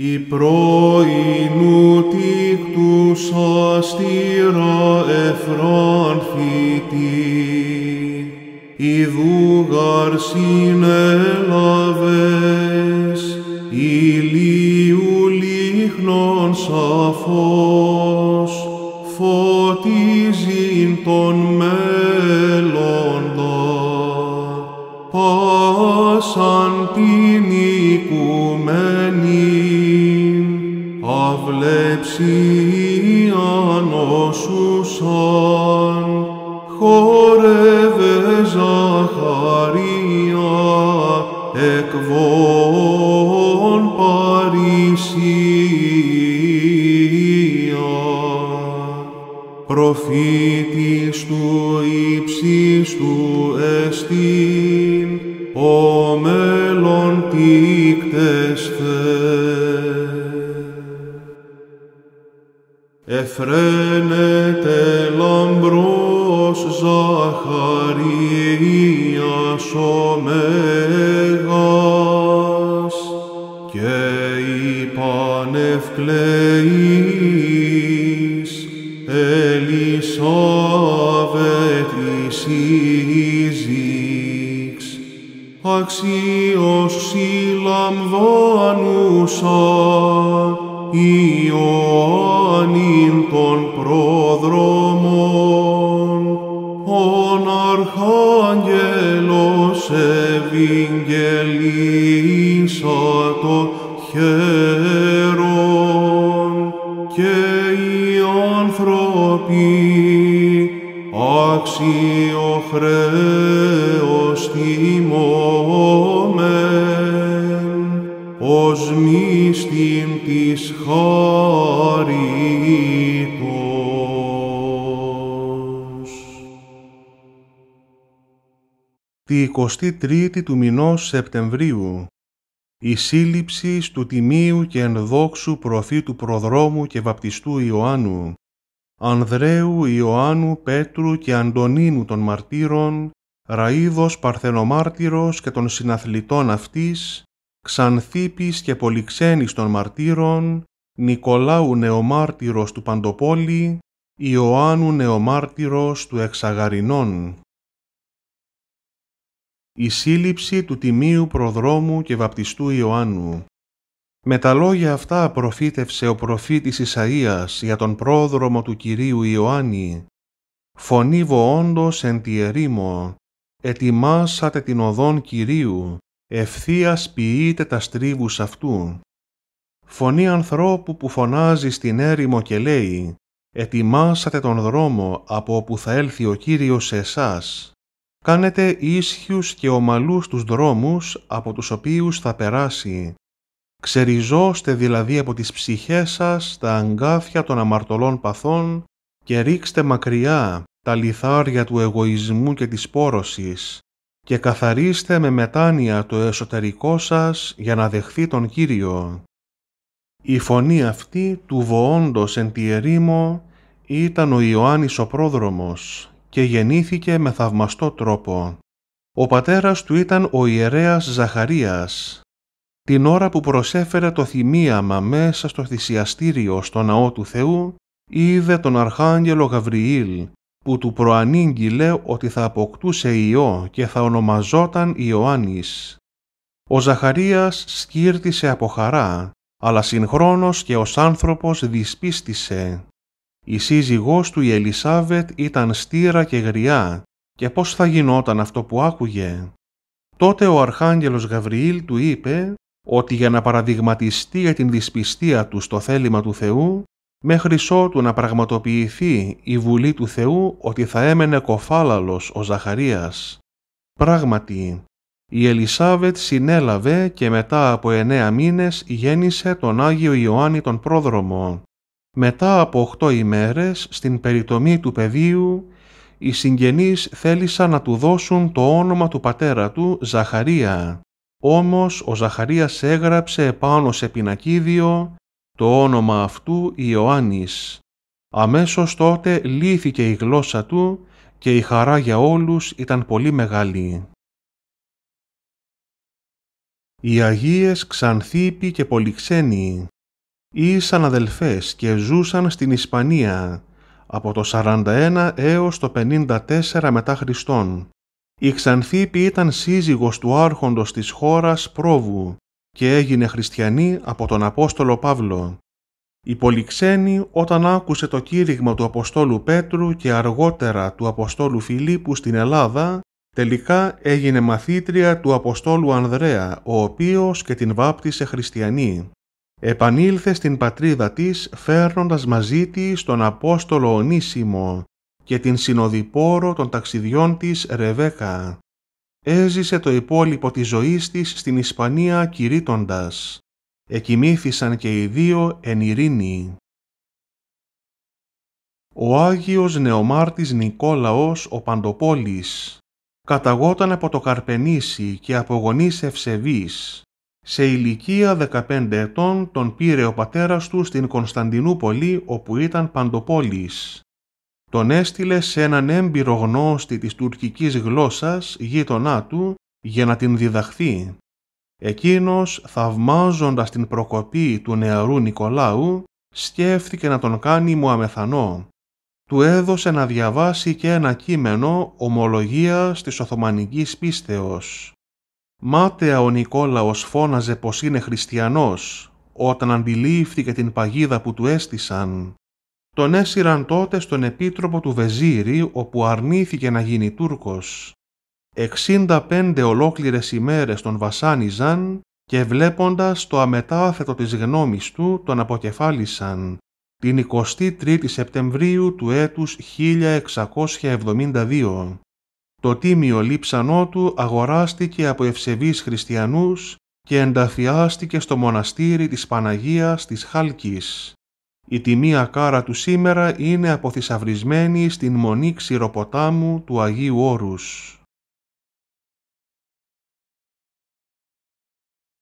Η πρωινού τίκτους αστήρα εφράνθητη, η δούγαρ συνέλαβες, ηλίου λίχνων σαφώς, φωτίζειν τον μέλλοντα, πάσαν την οικουμένη βλέψει αν όσουσαν, χορεύε Ζαχαρία εκ Παρισία. Προφήτης του ύψης του εστίν, ο Φρένετε λαμπρός Ζαχαρίας ο Μέγας και είπαν ευκλαιείς Ελισάβετ Ισίζηξ αξίως συλλαμβάνουσα Ιωάννη οι άνθρωποι άξιο χρέος τιμώμεν ως μυστην της χαριτός. Τη 23η του μηνός Σεπτεμβρίου η σύλληψη του τιμίου και ενδόξου προφήτου προδρόμου και βαπτιστού Ιωάννου, Ανδρέου Ιωάννου Πέτρου και Αντωνίνου των μαρτύρων, Ραΐδος Παρθενομάρτυρος και των συναθλητών αυτής, Ξανθήπης και Πολυξένης των μαρτύρων, Νικολάου Νεομάρτυρος του Παντοπόλη, Ιωάννου Νεομάρτυρος του Εξαγαρινών η σύλληψη του Τιμίου Προδρόμου και Βαπτιστού Ιωάννου. Με τα λόγια αυτά προφήτευσε ο προφήτης Ισαΐας για τον πρόδρομο του Κυρίου Ιωάννη. «Φωνήβω όντως εν τη ερήμο, ετοιμάσατε την οδόν Κυρίου, ευθείας ποιείτε τα στρίβους αυτού». Φωνή ανθρώπου που φωνάζει στην έρημο και λέει «Ετοιμάσατε τον δρόμο από όπου θα έλθει ο Κύριος σε εσάς». Κάνετε ίσχυους και ομαλούς τους δρόμους από τους οποίους θα περάσει. Ξεριζώστε δηλαδή από τις ψυχές σας τα αγκάθια των αμαρτωλών παθών και ρίξτε μακριά τα λιθάρια του εγωισμού και της πόρωσης και καθαρίστε με μετάνοια το εσωτερικό σας για να δεχθεί τον Κύριο. Η φωνή αυτή του βοόντος εν τη ερήμο ήταν ο Ιωάννης ο πρόδρομος και γεννήθηκε με θαυμαστό τρόπο. Ο πατέρας του ήταν ο ιερέας Ζαχαρίας. Την ώρα που προσέφερε το θυμίαμα μέσα στο θυσιαστήριο στο ναό του Θεού, είδε τον Αρχάγγελο Γαβριήλ, που του προανήγγειλε ότι θα αποκτούσε ιό και θα ονομαζόταν Ιωάννης. Ο Ζαχαρίας σκύρτησε από χαρά, αλλά συγχρόνως και ως άνθρωπος δυσπίστησε η σύζυγός του η Ελισάβετ ήταν στήρα και γριά και πώς θα γινόταν αυτό που άκουγε. Τότε ο αρχάγγελος Γαβριήλ του είπε ότι για να παραδειγματιστεί για την δυσπιστία του στο θέλημα του Θεού, μέχρι ότου να πραγματοποιηθεί η βουλή του Θεού ότι θα έμενε κοφάλαλος ο Ζαχαρίας. Πράγματι, η Ελισάβετ συνέλαβε και μετά από εννέα μήνες γέννησε τον Άγιο Ιωάννη τον Πρόδρομο, μετά από 8 ημέρες, στην περιτομή του πεδίου, οι συγγενείς θέλησαν να του δώσουν το όνομα του πατέρα του, Ζαχαρία. Όμως ο Ζαχαρίας έγραψε επάνω σε πινακίδιο το όνομα αυτού Ιωάννης. Αμέσως τότε λύθηκε η γλώσσα του και η χαρά για όλους ήταν πολύ μεγάλη. Οι Αγίες Ξανθήποι και Πολυξένοι Ήσαν αδελφές και ζούσαν στην Ισπανία από το 41 έως το 54 μετά Χριστόν. Η Ξανθήπη ήταν σύζυγος του άρχοντος της χώρας Πρόβου και έγινε χριστιανή από τον Απόστολο Παύλο. Η Πολυξένη όταν άκουσε το κήρυγμα του Αποστόλου Πέτρου και αργότερα του Αποστόλου Φιλίππου στην Ελλάδα, τελικά έγινε μαθήτρια του Αποστόλου Ανδρέα, ο οποίος και την βάπτισε χριστιανή επανήλθε στην πατρίδα της φέρνοντας μαζί της τον Απόστολο Ονίσιμο και την συνοδοιπόρο των ταξιδιών της Ρεβέκα. Έζησε το υπόλοιπο της ζωής της στην Ισπανία κηρύττοντας. Εκοιμήθησαν και οι δύο εν ειρήνη. Ο Άγιος Νεομάρτης Νικόλαος ο Παντοπόλης καταγόταν από το Καρπενήσι και από γονείς σε ηλικία 15 ετών τον πήρε ο πατέρας του στην Κωνσταντινούπολη όπου ήταν παντοπόλης. Τον έστειλε σε έναν έμπειρο γνώστη της τουρκικής γλώσσας γείτονά του για να την διδαχθεί. Εκείνος, θαυμάζοντας την προκοπή του νεαρού Νικολάου, σκέφτηκε να τον κάνει αμεθανό. Του έδωσε να διαβάσει και ένα κείμενο ομολογίας της Οθωμανικής πίστεως. Μάταια ο Νικόλαος φώναζε πως είναι χριστιανός όταν αντιλήφθηκε την παγίδα που του έστησαν. Τον έσυραν τότε στον επίτροπο του Βεζίρι όπου αρνήθηκε να γίνει Τούρκος. 65 ολόκληρες ημέρες τον βασάνιζαν και βλέποντας το αμετάθετο της γνώμης του τον αποκεφάλισαν την 23η Σεπτεμβρίου του έτους 1672. Το τίμιο λείψανό του αγοράστηκε από ευσεβείς χριστιανούς και ενταφιάστηκε στο μοναστήρι της Παναγίας της Χαλκής. Η τιμία κάρα του σήμερα είναι αποθυσαυρισμένη στην Μονή Ξηροποτάμου του Αγίου Όρους.